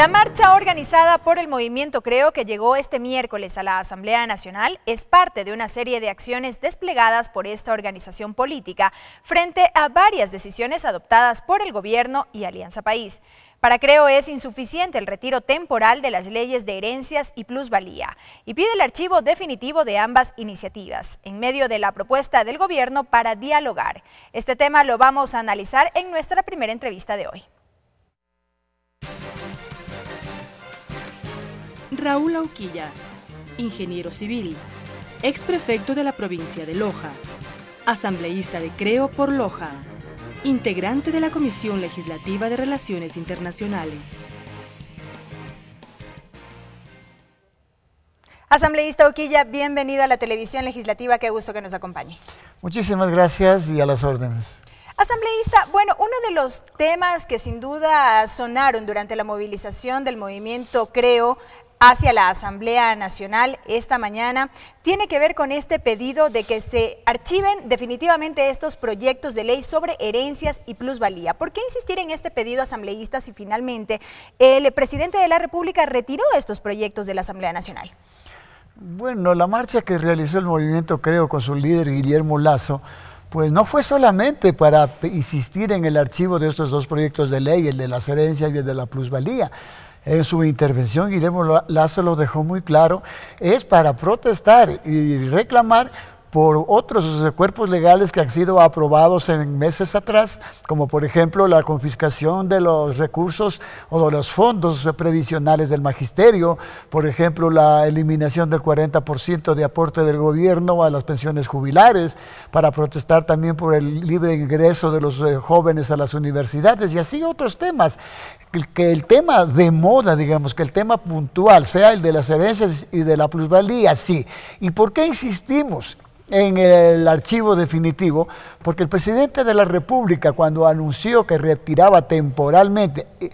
La marcha organizada por el movimiento Creo que llegó este miércoles a la Asamblea Nacional es parte de una serie de acciones desplegadas por esta organización política frente a varias decisiones adoptadas por el gobierno y Alianza País. Para Creo es insuficiente el retiro temporal de las leyes de herencias y plusvalía y pide el archivo definitivo de ambas iniciativas en medio de la propuesta del gobierno para dialogar. Este tema lo vamos a analizar en nuestra primera entrevista de hoy. Raúl Auquilla, ingeniero civil, ex prefecto de la provincia de Loja, asambleísta de Creo por Loja, integrante de la Comisión Legislativa de Relaciones Internacionales. Asambleísta Auquilla, bienvenido a la televisión legislativa, qué gusto que nos acompañe. Muchísimas gracias y a las órdenes. Asambleísta, bueno, uno de los temas que sin duda sonaron durante la movilización del movimiento Creo hacia la Asamblea Nacional esta mañana tiene que ver con este pedido de que se archiven definitivamente estos proyectos de ley sobre herencias y plusvalía. ¿Por qué insistir en este pedido asambleísta si finalmente el presidente de la República retiró estos proyectos de la Asamblea Nacional? Bueno, la marcha que realizó el movimiento, creo, con su líder Guillermo Lazo, pues no fue solamente para insistir en el archivo de estos dos proyectos de ley, el de las herencia y el de la plusvalía. En su intervención, Guillermo Lazo lo dejó muy claro, es para protestar y reclamar por otros cuerpos legales que han sido aprobados en meses atrás, como por ejemplo la confiscación de los recursos o de los fondos previsionales del magisterio, por ejemplo la eliminación del 40% de aporte del gobierno a las pensiones jubilares, para protestar también por el libre ingreso de los eh, jóvenes a las universidades y así otros temas. Que el tema de moda, digamos, que el tema puntual sea el de las herencias y de la plusvalía, sí. ¿Y por qué insistimos? en el archivo definitivo, porque el presidente de la República cuando anunció que retiraba temporalmente, eh,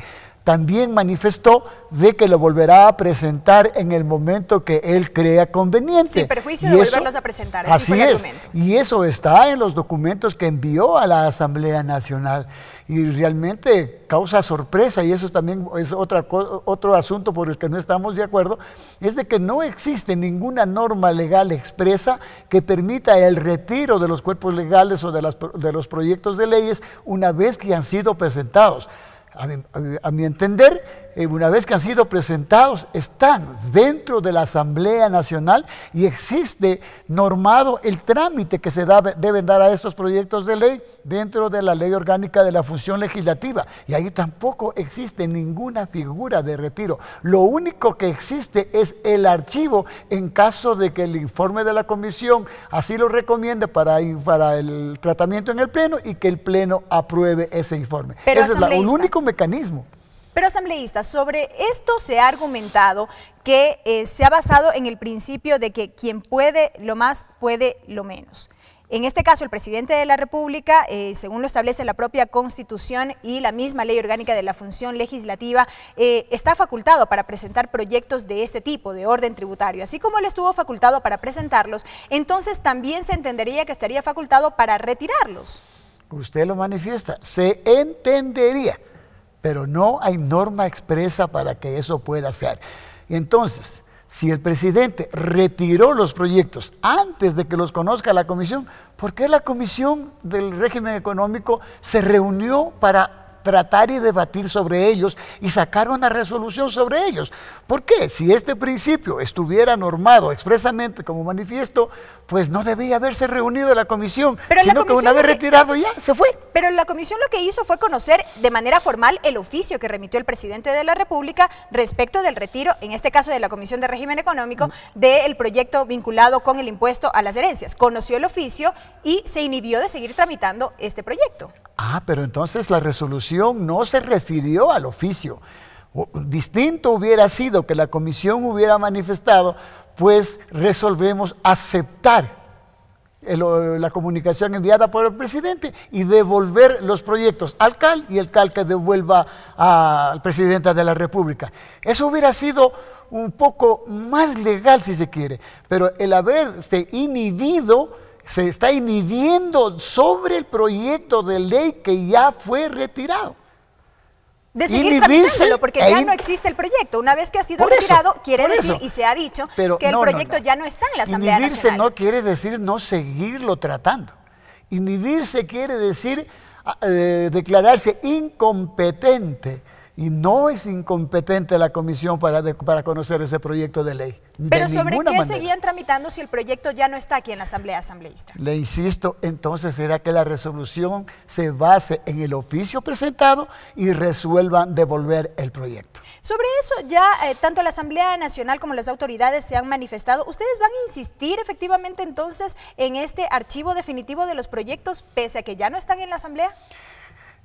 también manifestó de que lo volverá a presentar en el momento que él crea conveniente. Sin perjuicio de volverlos a presentar. Así, es. Y eso está en los documentos que envió a la Asamblea Nacional. Y realmente causa sorpresa, y eso también es otra, otro asunto por el que no estamos de acuerdo, es de que no existe ninguna norma legal expresa que permita el retiro de los cuerpos legales o de los proyectos de leyes una vez que han sido presentados a mi, entender, eh, una vez que han sido presentados, están dentro de la Asamblea Nacional y existe normado el trámite que se da, deben dar a estos proyectos de ley dentro de la Ley Orgánica de la Función Legislativa. Y ahí tampoco existe ninguna figura de retiro. Lo único que existe es el archivo en caso de que el informe de la Comisión así lo recomiende para, el tratamiento en el Pleno y que el Pleno apruebe ese informe. Ese es el único mecanismo. Pero asambleístas, sobre esto se ha argumentado que eh, se ha basado en el principio de que quien puede lo más, puede lo menos. En este caso, el presidente de la República, eh, según lo establece la propia Constitución y la misma Ley Orgánica de la Función Legislativa, eh, está facultado para presentar proyectos de este tipo, de orden tributario. Así como él estuvo facultado para presentarlos, entonces también se entendería que estaría facultado para retirarlos. Usted lo manifiesta, se entendería pero no hay norma expresa para que eso pueda ser. Entonces, si el presidente retiró los proyectos antes de que los conozca la comisión, ¿por qué la comisión del régimen económico se reunió para tratar y debatir sobre ellos y sacar una resolución sobre ellos. ¿Por qué? Si este principio estuviera normado expresamente como manifiesto, pues no debía haberse reunido la comisión, sino que una vez retirado ya se fue. Pero la comisión lo que hizo fue conocer de manera formal el oficio que remitió el presidente de la República respecto del retiro, en este caso de la Comisión de Régimen Económico, mm. del proyecto vinculado con el impuesto a las herencias. Conoció el oficio y se inhibió de seguir tramitando este proyecto. Ah, pero entonces la resolución no se refirió al oficio. Distinto hubiera sido que la comisión hubiera manifestado, pues resolvemos aceptar la comunicación enviada por el presidente y devolver los proyectos al CAL y el CAL que devuelva al presidente de la República. Eso hubiera sido un poco más legal si se quiere, pero el haberse inhibido se está inhibiendo sobre el proyecto de ley que ya fue retirado. De porque ya e no existe el proyecto. Una vez que ha sido retirado, quiere decir, y se ha dicho, que el proyecto ya no está en la Asamblea Inhibirse no quiere decir no seguirlo tratando. Inhibirse quiere decir ah, eh, declararse incompetente y no es incompetente la comisión para, para conocer ese proyecto de ley. Pero ¿sobre qué seguían tramitando si el proyecto ya no está aquí en la Asamblea Asambleísta? Le insisto, entonces será que la resolución se base en el oficio presentado y resuelvan devolver el proyecto. Sobre eso ya eh, tanto la Asamblea Nacional como las autoridades se han manifestado. ¿Ustedes van a insistir efectivamente entonces en este archivo definitivo de los proyectos pese a que ya no están en la Asamblea?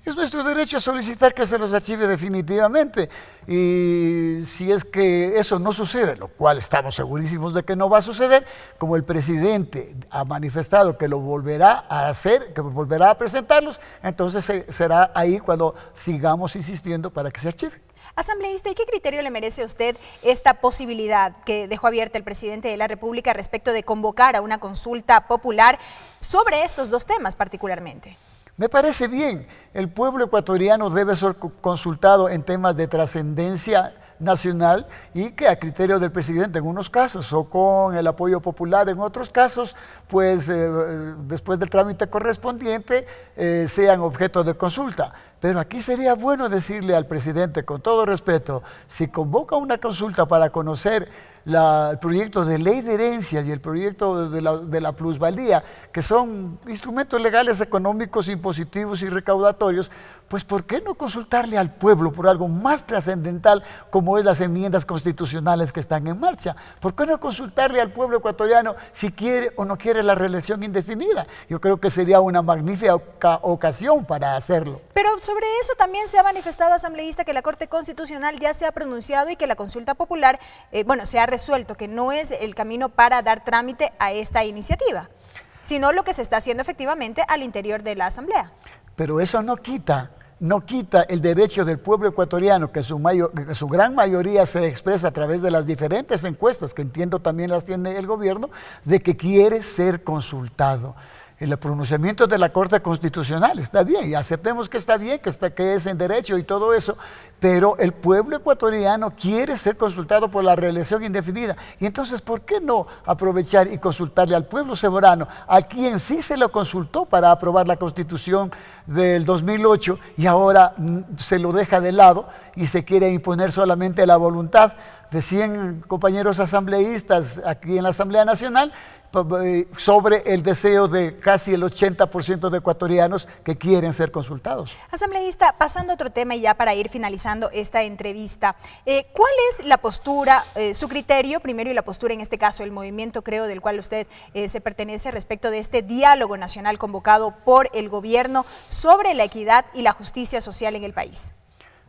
Es nuestro derecho a solicitar que se los archive definitivamente. Y si es que eso no sucede, lo cual estamos segurísimos de que no va a suceder, como el presidente ha manifestado que lo volverá a hacer, que volverá a presentarlos, entonces será ahí cuando sigamos insistiendo para que se archive. Asambleísta, ¿y qué criterio le merece a usted esta posibilidad que dejó abierta el presidente de la República respecto de convocar a una consulta popular sobre estos dos temas particularmente? Me parece bien, el pueblo ecuatoriano debe ser consultado en temas de trascendencia nacional y que a criterio del presidente en unos casos o con el apoyo popular en otros casos, pues eh, después del trámite correspondiente eh, sean objeto de consulta. Pero aquí sería bueno decirle al presidente, con todo respeto, si convoca una consulta para conocer el proyecto de ley de herencia y el proyecto de la, de plusvalía, que son instrumentos legales económicos, impositivos y recaudatorios, pues ¿por qué no consultarle al pueblo por algo más trascendental como es las enmiendas constitucionales que están en marcha? ¿Por qué no consultarle al pueblo ecuatoriano si quiere o no quiere la reelección indefinida? Yo creo que sería una magnífica ocasión para hacerlo. Pero sobre eso también se ha manifestado asambleísta que la Corte Constitucional ya se ha pronunciado y que la consulta popular, eh, bueno, se ha resuelto que no es el camino para dar trámite a esta iniciativa, sino lo que se está haciendo efectivamente al interior de la Asamblea. Pero eso no quita no quita el derecho del pueblo ecuatoriano, que su, que su, gran mayoría se expresa a través de las diferentes encuestas, que entiendo también las tiene el gobierno, de que quiere ser consultado. El pronunciamiento de la Corte Constitucional, está bien, y aceptemos que está bien, que, está, que es en derecho y todo eso, pero el pueblo ecuatoriano quiere ser consultado por la reelección indefinida. Y entonces, ¿por qué no aprovechar y consultarle al pueblo soberano, a quien sí se lo consultó para aprobar la Constitución del 2008 y ahora mm, se lo deja de lado y se quiere imponer solamente la voluntad? de 100 compañeros asambleístas aquí en la Asamblea Nacional pues, eh, sobre el deseo de casi el 80% de ecuatorianos que quieren ser consultados. Asambleísta, pasando a otro tema y ya para ir finalizando esta entrevista, eh, ¿cuál es la postura, eh, su criterio primero y la postura en este caso, el movimiento creo del cual usted se pertenece respecto de este diálogo nacional convocado por el gobierno sobre la equidad y la justicia social en el país?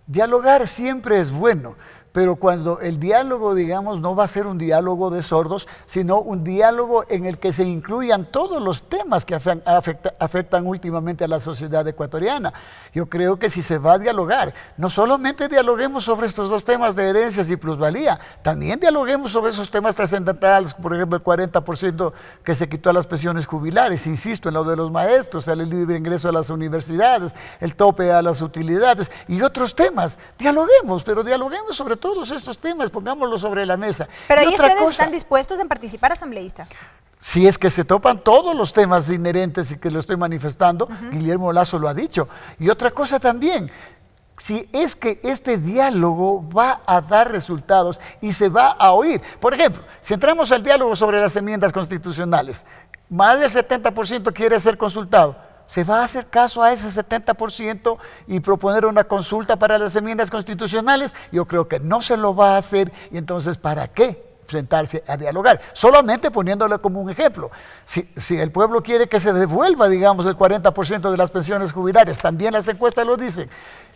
Dialogar siempre es bueno pero cuando el diálogo, digamos, no va a ser un diálogo de sordos, sino un diálogo en el que se incluyan todos los temas que afectan últimamente a la sociedad ecuatoriana. Yo creo que si se va a dialogar, no solamente dialoguemos sobre estos dos temas de herencias y plusvalía, también dialoguemos sobre esos temas trascendentales, por ejemplo, el 40% que se quitó a las pensiones jubilares, insisto, en lo de los maestros, el libre ingreso a las universidades, el tope a las utilidades y otros temas. Dialoguemos, pero dialoguemos sobre todos estos temas, pongámoslo sobre la mesa. Pero y ahí ustedes están dispuestos en participar, asambleísta. Si es que se topan todos los temas inherentes y que lo estoy manifestando, Guillermo Lazo lo ha dicho. Y otra cosa también, si es que este diálogo va a dar resultados y se va a oír. Por ejemplo, si entramos al diálogo sobre las enmiendas constitucionales, más del 70% quiere ser consultado ¿Se va a hacer caso a ese 70% y proponer una consulta para las enmiendas constitucionales? Yo creo que no se lo va a hacer y entonces ¿para qué? sentarse a dialogar. Solamente poniéndole como un ejemplo. Si, el pueblo quiere que se devuelva, digamos, el 40% de las pensiones jubilares, también las encuestas lo dicen,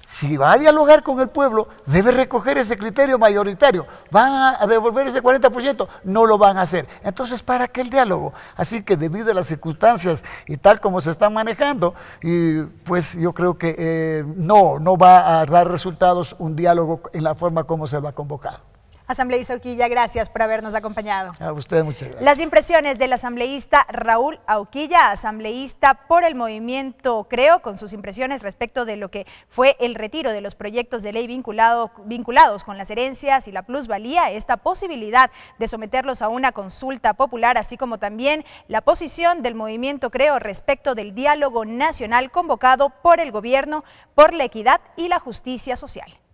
si va a dialogar con el pueblo, debe recoger ese criterio mayoritario. ¿Van a devolver ese 40%? No lo van a hacer. Entonces, ¿para qué el diálogo? Así que debido a las circunstancias y tal como se están manejando, pues yo creo que eh, no, no va a dar resultados un diálogo en la forma como se va a convocar. Asambleísta Auquilla, gracias por habernos acompañado. A ustedes muchas gracias. Las impresiones del asambleísta Raúl Auquilla, asambleísta por el movimiento Creo, con sus impresiones respecto de lo que fue el retiro de los proyectos de ley vinculados con las herencias y la plusvalía, esta posibilidad de someterlos a una consulta popular, así como también la posición del movimiento Creo respecto del diálogo nacional convocado por el gobierno por la equidad y la justicia social.